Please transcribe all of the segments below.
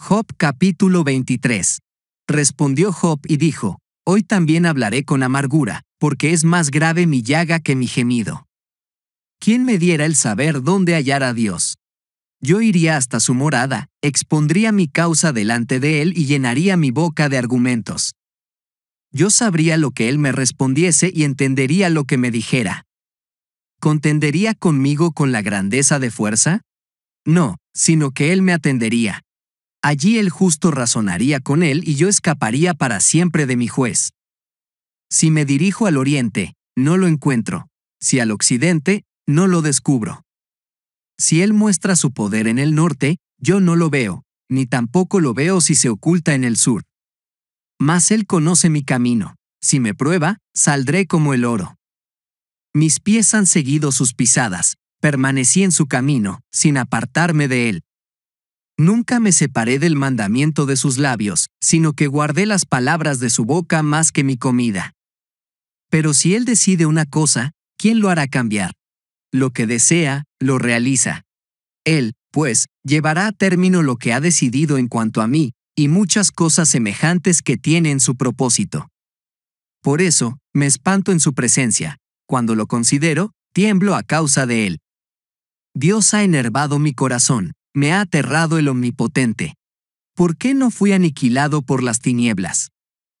Job capítulo 23. Respondió Job y dijo, Hoy también hablaré con amargura, porque es más grave mi llaga que mi gemido. ¿Quién me diera el saber dónde hallar a Dios? Yo iría hasta su morada, expondría mi causa delante de él y llenaría mi boca de argumentos. Yo sabría lo que él me respondiese y entendería lo que me dijera. ¿Contendería conmigo con la grandeza de fuerza? No, sino que él me atendería, Allí el justo razonaría con él y yo escaparía para siempre de mi juez. Si me dirijo al oriente, no lo encuentro. Si al occidente, no lo descubro. Si él muestra su poder en el norte, yo no lo veo, ni tampoco lo veo si se oculta en el sur. Mas él conoce mi camino. Si me prueba, saldré como el oro. Mis pies han seguido sus pisadas, permanecí en su camino, sin apartarme de él. Nunca me separé del mandamiento de sus labios, sino que guardé las palabras de su boca más que mi comida. Pero si Él decide una cosa, ¿quién lo hará cambiar? Lo que desea, lo realiza. Él, pues, llevará a término lo que ha decidido en cuanto a mí, y muchas cosas semejantes que tiene en su propósito. Por eso, me espanto en su presencia. Cuando lo considero, tiemblo a causa de Él. Dios ha enervado mi corazón, me ha aterrado el Omnipotente. ¿Por qué no fui aniquilado por las tinieblas?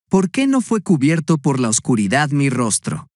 ¿Por qué no fue cubierto por la oscuridad mi rostro?